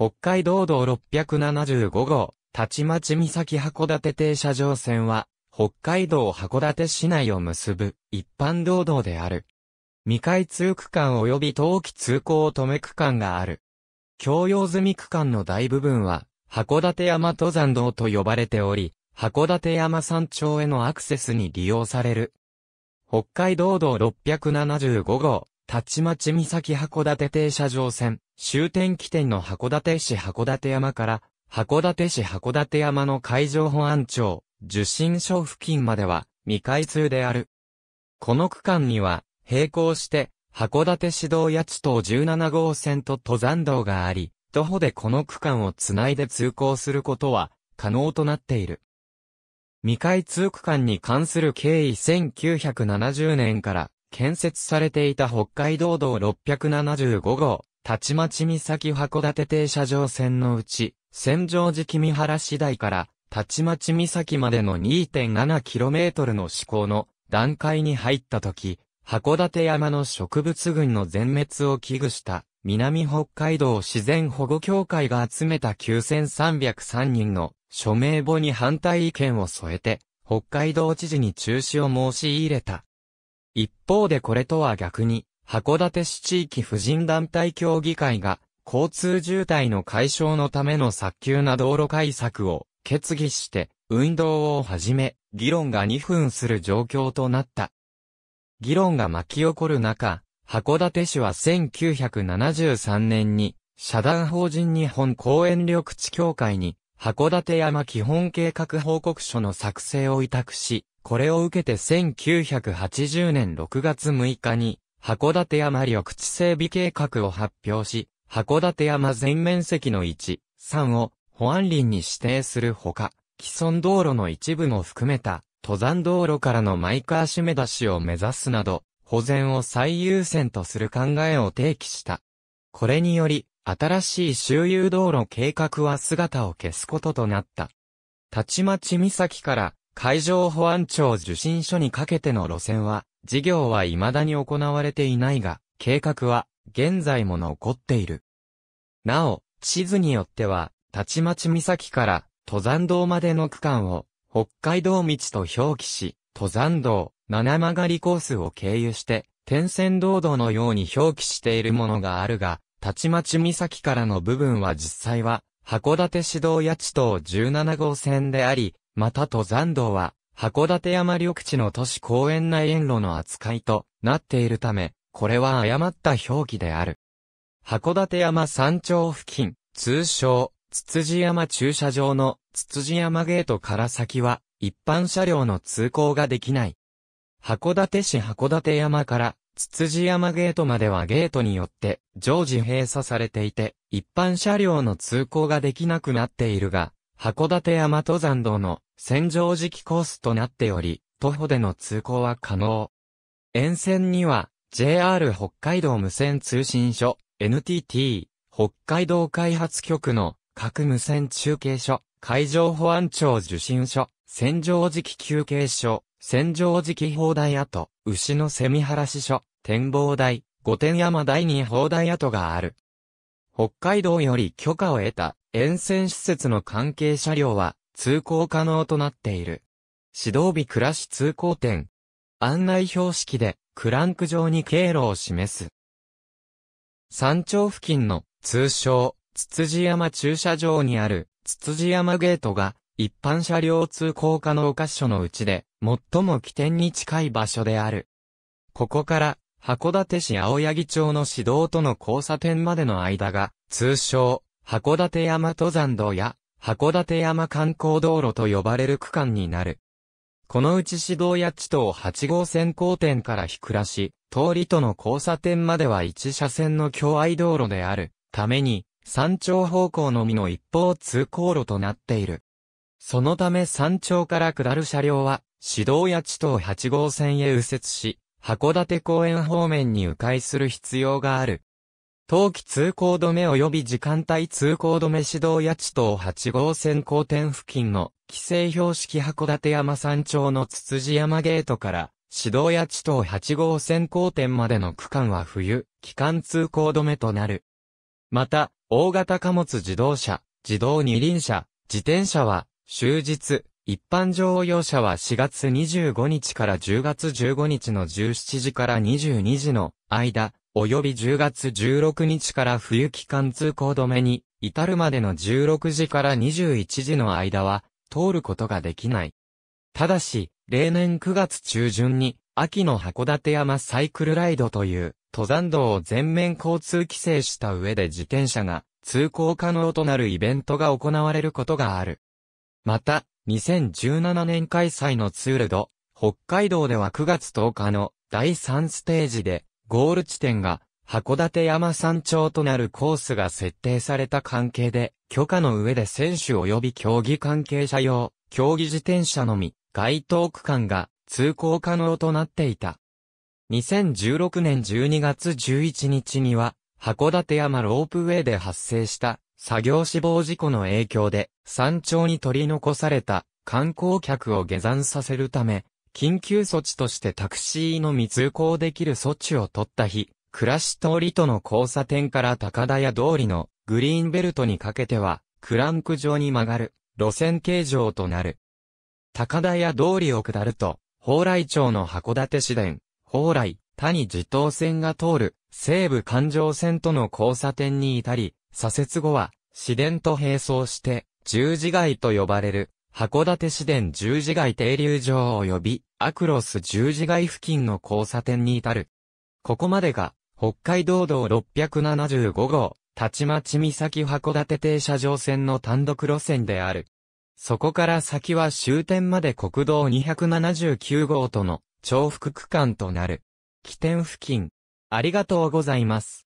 北海道道675号、たちまち岬函館停車場線は、北海道函館市内を結ぶ一般道道である。未開通区間及び冬季通行止め区間がある。共用済み区間の大部分は、函館山登山道と呼ばれており、函館山山頂へのアクセスに利用される。北海道道675号、立ちまち岬函館停車場線、終点起点の函館市函館山から、函館市函館山の海上保安庁、受信所付近までは、未開通である。この区間には、並行して、函館市道八島17号線と登山道があり、徒歩でこの区間をつないで通行することは可能となっている。未開通区間に関する経緯1970年から建設されていた北海道道675号、たちまち岬函館停車場線のうち、千畳寺君原市台から、たちまち岬までの 2.7km の施行の段階に入った時、函館山の植物群の全滅を危惧した、南北海道自然保護協会が集めた9303人の署名簿に反対意見を添えて、北海道知事に中止を申し入れた。一方でこれとは逆に、函館市地域婦人団体協議会が、交通渋滞の解消のための早急な道路改策を決議して、運動を始め、議論が2分する状況となった。議論が巻き起こる中、函館市は1973年に、社団法人日本公園緑地協会に函館山基本計画報告書の作成を委託し、これを受けて1980年6月6日に、函館山緑地整備計画を発表し、函館山全面積の1、3を保安林に指定するほか、既存道路の一部も含めた、登山道路からのマイカー締め出しを目指すなど、保全を最優先とする考えを提起した。これにより、新しい周遊道路計画は姿を消すこととなった。たちまち岬から海上保安庁受信所にかけての路線は、事業は未だに行われていないが、計画は現在も残っている。なお、地図によっては、たちまち岬から登山道までの区間を北海道道と表記し、登山道、七曲りコースを経由して、天線道道のように表記しているものがあるが、たちまち岬からの部分は実際は、函館市道八地等17号線であり、また登山道は、函館山緑地の都市公園内園路の扱いとなっているため、これは誤った表記である。函館山山頂付近、通称、つつじ山駐車場のつつじ山ゲートから先は、一般車両の通行ができない。函館市函館山からつつじ山ゲートまではゲートによって常時閉鎖されていて、一般車両の通行ができなくなっているが、函館山登山道の戦場時期コースとなっており、徒歩での通行は可能。沿線には JR 北海道無線通信所、NTT、北海道開発局の各無線中継所、海上保安庁受信所、戦場時期休憩所、戦場時期砲台跡、牛の蝉原支所、展望台、御殿山第二砲台跡がある。北海道より許可を得た沿線施設の関係車両は通行可能となっている。指導日暮らし通行点。案内標識でクランク状に経路を示す。山頂付近の通称、つつじ山駐車場にあるつつじ山ゲートが一般車両通行可能箇所のうちで最も起点に近い場所である。ここから、函館市青柳町の市道との交差点までの間が、通称、函館山登山道や、函館山観光道路と呼ばれる区間になる。このうち市道や地頭8号線交点から引くらし、通りとの交差点までは1車線の境愛道路であるために、山頂方向のみの一方通行路となっている。そのため山頂から下る車両は、指導や地頭8号線へ右折し、函館公園方面に迂回する必要がある。冬季通行止め及び時間帯通行止め指導や地頭8号線交点付近の規制標識函館山山頂のつつじ山ゲートから指導や地頭8号線交点までの区間は冬、期間通行止めとなる。また、大型貨物自動車、自動二輪車、自転車は終日一般乗用車は4月25日から10月15日の17時から22時の間、及び10月16日から冬期間通行止めに、至るまでの16時から21時の間は、通ることができない。ただし、例年9月中旬に、秋の函館山サイクルライドという、登山道を全面交通規制した上で自転車が、通行可能となるイベントが行われることがある。また、2017年開催のツールド、北海道では9月10日の第3ステージで、ゴール地点が函館山山頂となるコースが設定された関係で、許可の上で選手及び競技関係者用、競技自転車のみ、該当区間が通行可能となっていた。2016年12月11日には、函館山ロープウェイで発生した作業死亡事故の影響で、山頂に取り残された観光客を下山させるため、緊急措置としてタクシーのみ通行できる措置を取った日、倉し通りとの交差点から高田屋通りのグリーンベルトにかけては、クランク上に曲がる路線形状となる。高田屋通りを下ると、蓬莱町の函館市電、蓬莱、谷自動線が通る西武環状線との交差点に至り、左折後は、市電と並走して、十字街と呼ばれる、函館市電十字街停留場及び、アクロス十字街付近の交差点に至る。ここまでが、北海道道675号、立ちまち岬函館停車場線の単独路線である。そこから先は終点まで国道279号との重複区間となる。起点付近。ありがとうございます。